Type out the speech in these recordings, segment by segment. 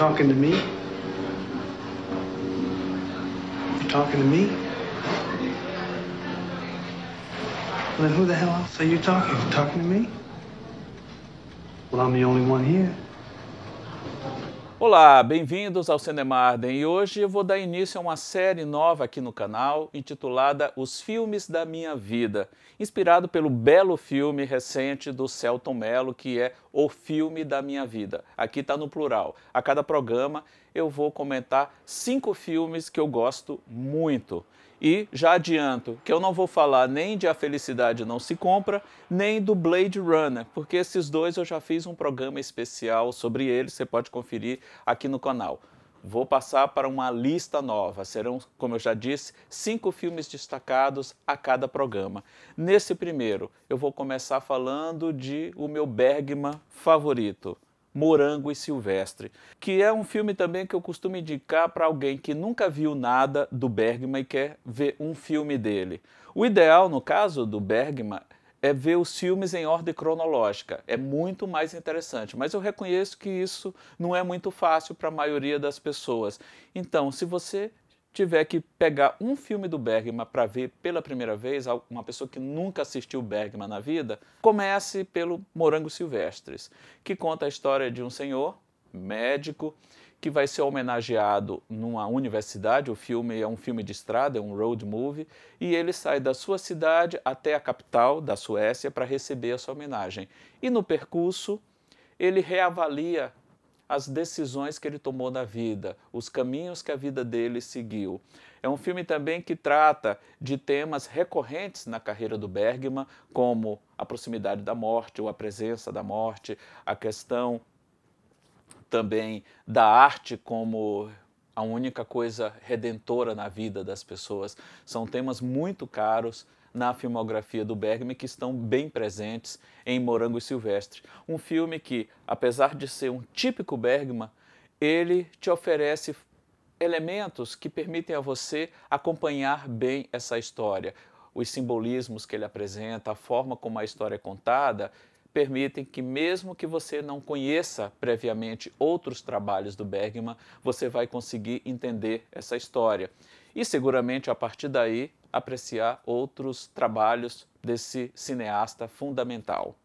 talking to me? You talking to me? Well, then who the hell else are you talking? You talking to me? Well, I'm the only one here. Olá, bem-vindos ao Cinemarden e hoje eu vou dar início a uma série nova aqui no canal intitulada Os Filmes da Minha Vida, inspirado pelo belo filme recente do Celton Mello que é O Filme da Minha Vida. Aqui está no plural. A cada programa eu vou comentar cinco filmes que eu gosto muito. E já adianto que eu não vou falar nem de A Felicidade Não Se Compra, nem do Blade Runner, porque esses dois eu já fiz um programa especial sobre eles, você pode conferir aqui no canal. Vou passar para uma lista nova. Serão, como eu já disse, cinco filmes destacados a cada programa. Nesse primeiro, eu vou começar falando de o meu Bergman favorito, Morango e Silvestre, que é um filme também que eu costumo indicar para alguém que nunca viu nada do Bergman e quer ver um filme dele. O ideal, no caso do Bergman, é ver os filmes em ordem cronológica. É muito mais interessante, mas eu reconheço que isso não é muito fácil para a maioria das pessoas. Então, se você tiver que pegar um filme do Bergman para ver pela primeira vez, uma pessoa que nunca assistiu Bergman na vida, comece pelo Morangos Silvestres, que conta a história de um senhor, médico, que vai ser homenageado numa universidade. O filme é um filme de estrada, é um road movie, e ele sai da sua cidade até a capital da Suécia para receber a sua homenagem. E no percurso, ele reavalia as decisões que ele tomou na vida, os caminhos que a vida dele seguiu. É um filme também que trata de temas recorrentes na carreira do Bergman, como a proximidade da morte ou a presença da morte, a questão também da arte como a única coisa redentora na vida das pessoas. São temas muito caros na filmografia do Bergman que estão bem presentes em Morango e Silvestre. Um filme que, apesar de ser um típico Bergman, ele te oferece elementos que permitem a você acompanhar bem essa história. Os simbolismos que ele apresenta, a forma como a história é contada permitem que, mesmo que você não conheça previamente outros trabalhos do Bergman, você vai conseguir entender essa história. E seguramente a partir daí apreciar outros trabalhos desse cineasta fundamental.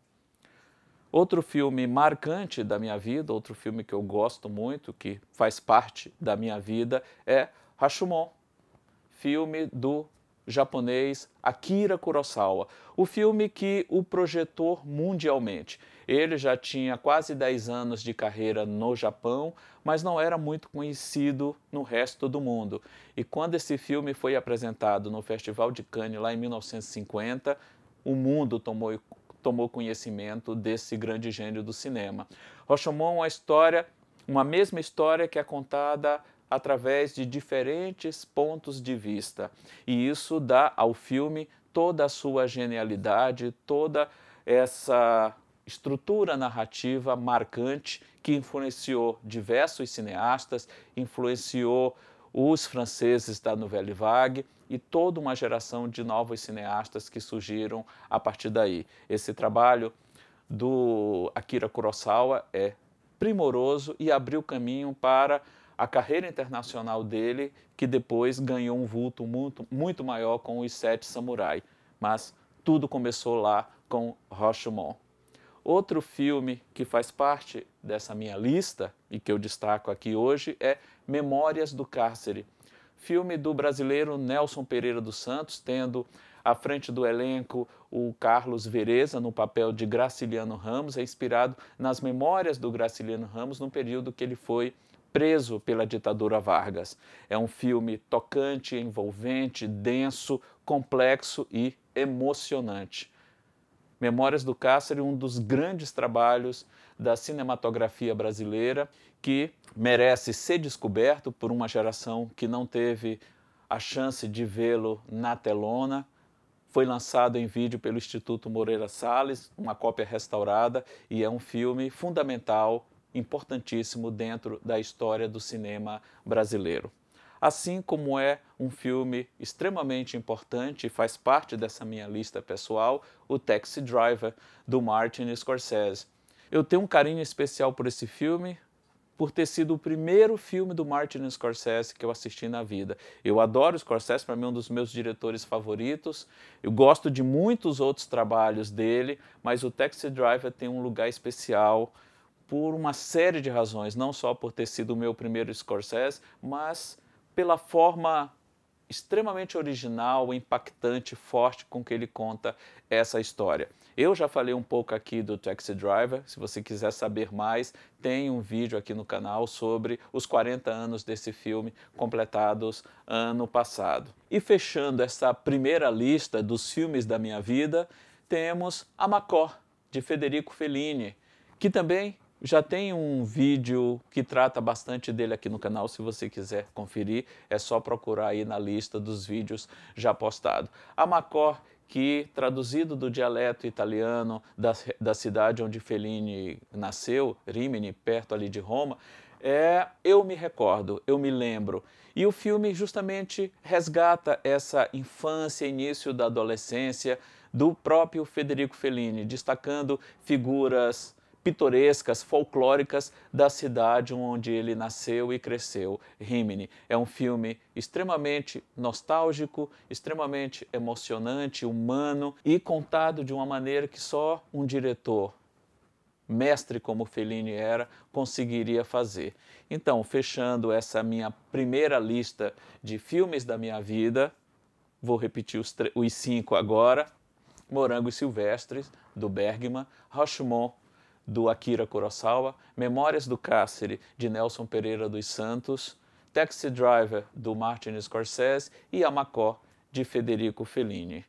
Outro filme marcante da minha vida, outro filme que eu gosto muito, que faz parte da minha vida, é Rashomon, filme do japonês Akira Kurosawa, o filme que o projetou mundialmente. Ele já tinha quase 10 anos de carreira no Japão, mas não era muito conhecido no resto do mundo. E quando esse filme foi apresentado no Festival de Cannes lá em 1950, o mundo tomou, tomou conhecimento desse grande gênio do cinema. Rochamont, é uma história, uma mesma história que é contada através de diferentes pontos de vista. E isso dá ao filme toda a sua genialidade, toda essa estrutura narrativa marcante que influenciou diversos cineastas, influenciou os franceses da Nouvelle Vague e toda uma geração de novos cineastas que surgiram a partir daí. Esse trabalho do Akira Kurosawa é primoroso e abriu caminho para a carreira internacional dele, que depois ganhou um vulto muito, muito maior com os Sete Samurai. Mas tudo começou lá com Rashomon. Outro filme que faz parte dessa minha lista e que eu destaco aqui hoje é Memórias do Cárcere, filme do brasileiro Nelson Pereira dos Santos, tendo à frente do elenco o Carlos Vereza no papel de Graciliano Ramos, é inspirado nas memórias do Graciliano Ramos no período que ele foi preso pela ditadura Vargas. É um filme tocante, envolvente, denso, complexo e emocionante. Memórias do Cáceres, é um dos grandes trabalhos da cinematografia brasileira que merece ser descoberto por uma geração que não teve a chance de vê-lo na telona. Foi lançado em vídeo pelo Instituto Moreira Salles, uma cópia restaurada, e é um filme fundamental importantíssimo dentro da história do cinema brasileiro. Assim como é um filme extremamente importante e faz parte dessa minha lista pessoal, o Taxi Driver, do Martin Scorsese. Eu tenho um carinho especial por esse filme, por ter sido o primeiro filme do Martin Scorsese que eu assisti na vida. Eu adoro Scorsese, para mim é um dos meus diretores favoritos. Eu gosto de muitos outros trabalhos dele, mas o Taxi Driver tem um lugar especial por uma série de razões, não só por ter sido o meu primeiro Scorsese, mas pela forma extremamente original, impactante, forte com que ele conta essa história. Eu já falei um pouco aqui do Taxi Driver, se você quiser saber mais, tem um vídeo aqui no canal sobre os 40 anos desse filme completados ano passado. E fechando essa primeira lista dos filmes da minha vida, temos A Macor, de Federico Fellini, que também já tem um vídeo que trata bastante dele aqui no canal, se você quiser conferir, é só procurar aí na lista dos vídeos já postados. A Macor, que traduzido do dialeto italiano da, da cidade onde Fellini nasceu, Rimini, perto ali de Roma, é Eu Me Recordo, Eu Me Lembro. E o filme justamente resgata essa infância, início da adolescência do próprio Federico Fellini, destacando figuras pitorescas, folclóricas da cidade onde ele nasceu e cresceu, Rimini. É um filme extremamente nostálgico, extremamente emocionante, humano e contado de uma maneira que só um diretor mestre como Fellini era, conseguiria fazer. Então, fechando essa minha primeira lista de filmes da minha vida, vou repetir os, os cinco agora: Morango e Silvestres, do Bergman, Rochemont, do Akira Kurosawa, Memórias do Cárcere de Nelson Pereira dos Santos, Taxi Driver, do Martin Scorsese e Amacó, de Federico Fellini.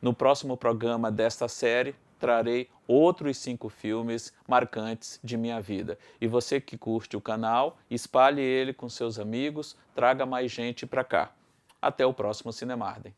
No próximo programa desta série, trarei outros cinco filmes marcantes de minha vida. E você que curte o canal, espalhe ele com seus amigos, traga mais gente para cá. Até o próximo Cinemarden.